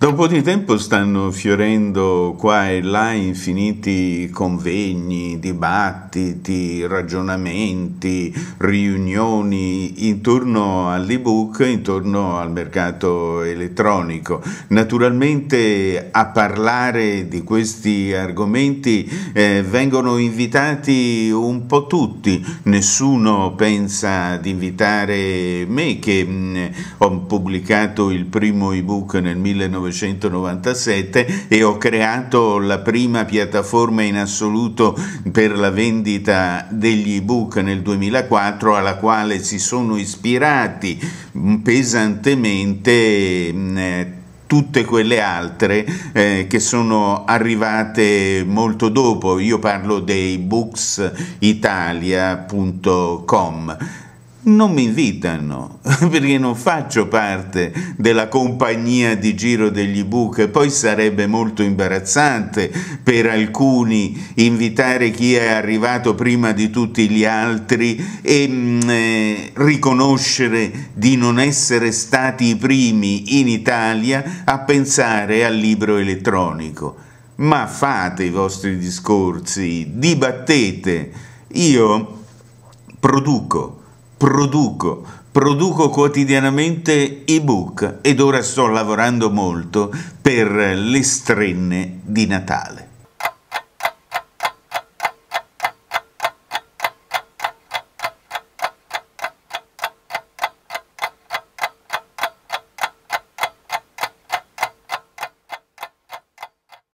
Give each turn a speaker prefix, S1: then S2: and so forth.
S1: Da un po' di tempo stanno fiorendo qua e là infiniti convegni, dibattiti, ragionamenti, riunioni intorno all'ebook, intorno al mercato elettronico. Naturalmente a parlare di questi argomenti eh, vengono invitati un po' tutti, nessuno pensa di invitare me che mh, mm, ho pubblicato il primo ebook nel 1900 1997 e ho creato la prima piattaforma in assoluto per la vendita degli ebook nel 2004 alla quale si sono ispirati pesantemente mm, eh, tutte quelle altre eh, che sono arrivate molto dopo. Io parlo dei booksitalia.com non mi invitano perché non faccio parte della compagnia di giro degli ebook e poi sarebbe molto imbarazzante per alcuni invitare chi è arrivato prima di tutti gli altri e mh, mm, eh, riconoscere di non essere stati i primi in Italia a pensare al libro elettronico ma fate i vostri discorsi dibattete io produco produco, produco quotidianamente ebook ed ora sto lavorando molto per le strenne di Natale.